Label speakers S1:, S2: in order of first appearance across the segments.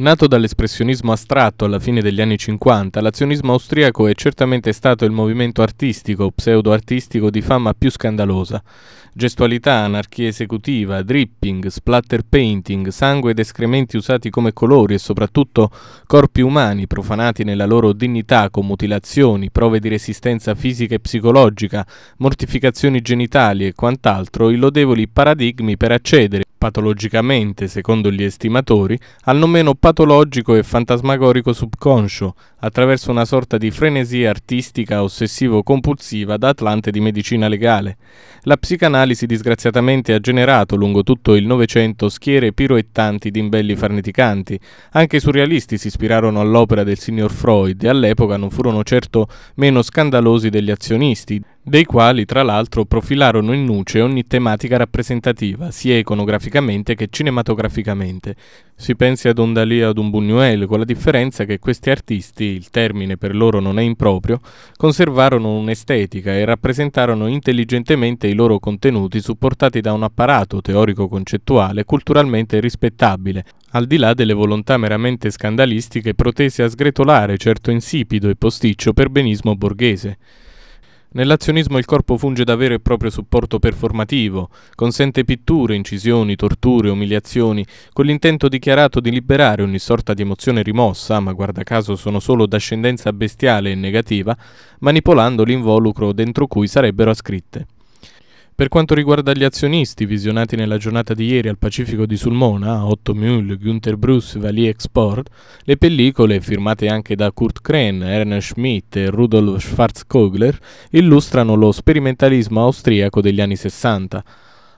S1: Nato dall'espressionismo astratto alla fine degli anni 50, l'azionismo austriaco è certamente stato il movimento artistico, pseudo-artistico di fama più scandalosa. Gestualità, anarchia esecutiva, dripping, splatter painting, sangue ed escrementi usati come colori e soprattutto corpi umani profanati nella loro dignità con mutilazioni, prove di resistenza fisica e psicologica, mortificazioni genitali e quant'altro, i lodevoli paradigmi per accedere patologicamente, secondo gli estimatori, al non meno patologico e fantasmagorico subconscio, attraverso una sorta di frenesia artistica ossessivo-compulsiva da atlante di medicina legale. La psicanalisi disgraziatamente ha generato lungo tutto il Novecento schiere piroettanti di imbelli farneticanti. Anche i surrealisti si ispirarono all'opera del signor Freud e all'epoca non furono certo meno scandalosi degli azionisti, dei quali tra l'altro profilarono in nuce ogni tematica rappresentativa, sia iconograficamente che cinematograficamente. Si pensi ad un Ondalia o ad un Buñuel, con la differenza che questi artisti, il termine per loro non è improprio, conservarono un'estetica e rappresentarono intelligentemente i loro contenuti supportati da un apparato teorico-concettuale culturalmente rispettabile, al di là delle volontà meramente scandalistiche protese a sgretolare certo insipido e posticcio perbenismo borghese. Nell'azionismo il corpo funge da vero e proprio supporto performativo, consente pitture, incisioni, torture, umiliazioni, con l'intento dichiarato di liberare ogni sorta di emozione rimossa, ma guarda caso sono solo d'ascendenza bestiale e negativa, manipolando l'involucro dentro cui sarebbero ascritte. Per quanto riguarda gli azionisti visionati nella giornata di ieri al Pacifico di Sulmona, Otto Mühl, Günther Bruce, Valier Export, le pellicole, firmate anche da Kurt Krenn, Ernst Schmidt e Rudolf Schwarzkogler, illustrano lo sperimentalismo austriaco degli anni 60.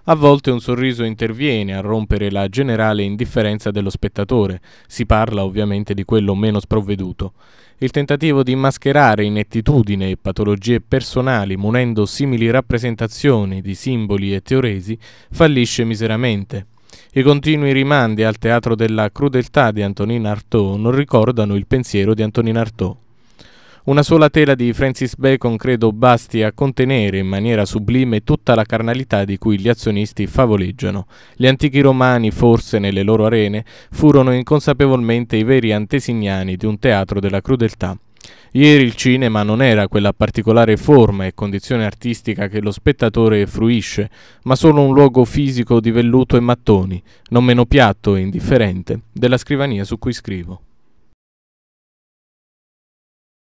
S1: A volte un sorriso interviene a rompere la generale indifferenza dello spettatore, si parla ovviamente di quello meno sprovveduto. Il tentativo di mascherare inettitudine e patologie personali munendo simili rappresentazioni di simboli e teoresi fallisce miseramente. I continui rimandi al teatro della crudeltà di Antonin Artaud non ricordano il pensiero di Antonin Artaud. Una sola tela di Francis Bacon credo basti a contenere in maniera sublime tutta la carnalità di cui gli azionisti favoleggiano. Gli antichi romani, forse nelle loro arene, furono inconsapevolmente i veri antesignani di un teatro della crudeltà. Ieri il cinema non era quella particolare forma e condizione artistica che lo spettatore fruisce, ma solo un luogo fisico di velluto e mattoni, non meno piatto e indifferente, della scrivania su cui scrivo.